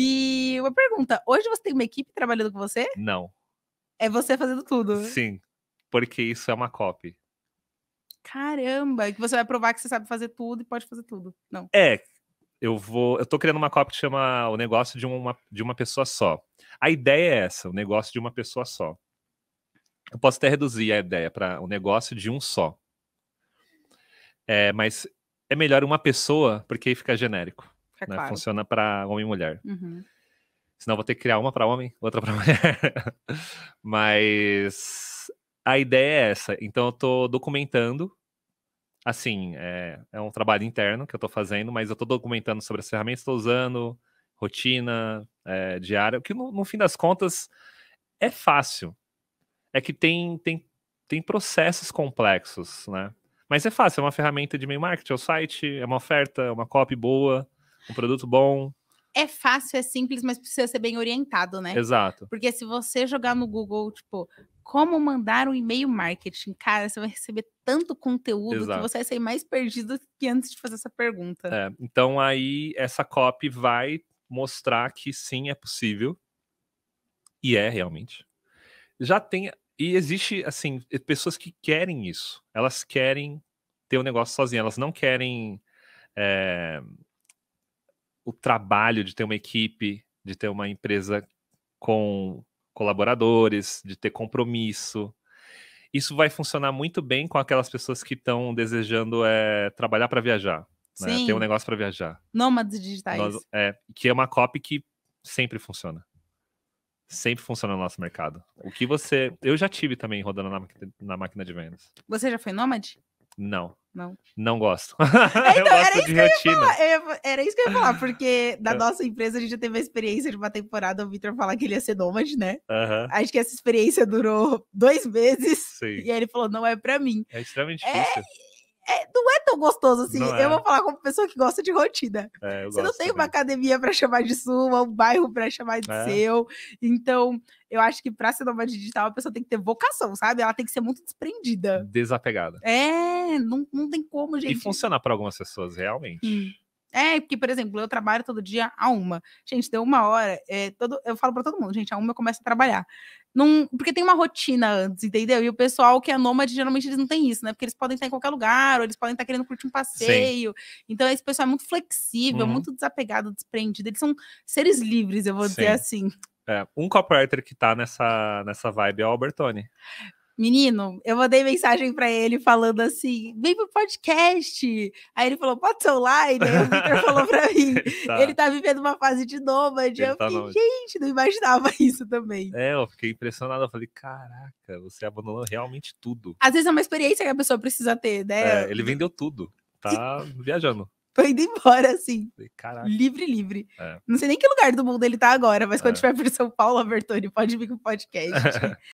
E uma pergunta: hoje você tem uma equipe trabalhando com você? Não. É você fazendo tudo? Né? Sim, porque isso é uma copy. Caramba, que você vai provar que você sabe fazer tudo e pode fazer tudo. Não. É, eu vou. Eu tô criando uma copy que chama O Negócio de uma, de uma Pessoa Só. A ideia é essa, o negócio de uma pessoa só. Eu posso até reduzir a ideia para o um negócio de um só. É, mas é melhor uma pessoa, porque aí fica genérico. É né? Funciona para homem e mulher. Uhum. Senão vou ter que criar uma para homem, outra para mulher. Mas a ideia é essa. Então eu estou documentando. Assim, é, é, um trabalho interno que eu estou fazendo, mas eu estou documentando sobre as ferramentas que estou usando, rotina é, diária, que no, no fim das contas é fácil. É que tem, tem, tem processos complexos, né? Mas é fácil, é uma ferramenta de meio marketing, é o um site, é uma oferta, é uma copy boa, um produto bom. É fácil, é simples, mas precisa ser bem orientado, né? Exato. Porque se você jogar no Google, tipo, como mandar um e-mail marketing, cara, você vai receber tanto conteúdo Exato. que você vai sair mais perdido que antes de fazer essa pergunta. É, então aí essa copy vai mostrar que sim é possível. E é realmente. Já tem. E existe, assim, pessoas que querem isso. Elas querem ter o um negócio sozinha. Elas não querem é, trabalho de ter uma equipe, de ter uma empresa com colaboradores, de ter compromisso. Isso vai funcionar muito bem com aquelas pessoas que estão desejando é, trabalhar para viajar, né? ter um negócio para viajar. Nômades digitais. Nós, é, que é uma copy que sempre funciona. Sempre funciona no nosso mercado. O que você. Eu já tive também rodando na, na máquina de vendas. Você já foi nômade? Não. Não. Não gosto. É, então, gosto era, isso que eu ia falar. era isso que eu ia falar, porque da é. nossa empresa a gente já teve a experiência de uma temporada, o Victor falar que ele ia ser nômade, né? Uhum. Acho que essa experiência durou dois meses. Sim. E aí ele falou: não é pra mim. É extremamente é, difícil. É, é, não é tão gostoso assim. É. Eu vou falar como pessoa que gosta de rotina. É, você não tem também. uma academia para chamar de sua, um bairro para chamar de é. seu. Então, eu acho que para ser nômade digital, a pessoa tem que ter vocação, sabe? Ela tem que ser muito desprendida. Desapegada. É, não, não tem como, gente. E funciona para algumas pessoas, realmente. Hum. É, porque, por exemplo, eu trabalho todo dia a uma. Gente, deu uma hora. É, todo, eu falo para todo mundo, gente, a uma eu começo a trabalhar. Num, porque tem uma rotina antes, entendeu? E o pessoal que é nômade, geralmente eles não têm isso, né? Porque eles podem estar em qualquer lugar, ou eles podem estar querendo curtir um passeio. Sim. Então, esse pessoal é muito flexível, uhum. muito desapegado, desprendido. Eles são seres livres, eu vou Sim. dizer assim. É, um copywriter que tá nessa, nessa vibe é o Albertoni. Menino, eu mandei mensagem para ele falando assim: vem pro podcast. Aí ele falou: pode ser online. Aí o Victor falou para mim: tá. ele tá vivendo uma fase de nômade. eu tá fiquei, gente, não imaginava isso também. É, eu fiquei impressionado. Eu falei: caraca, você abandonou realmente tudo. Às vezes é uma experiência que a pessoa precisa ter, né? É, ele vendeu tudo. Tá viajando foi indo embora, assim. Caraca. Livre, livre. É. Não sei nem que lugar do mundo ele tá agora, mas quando é. tiver por São Paulo, Bertone, pode vir com o podcast.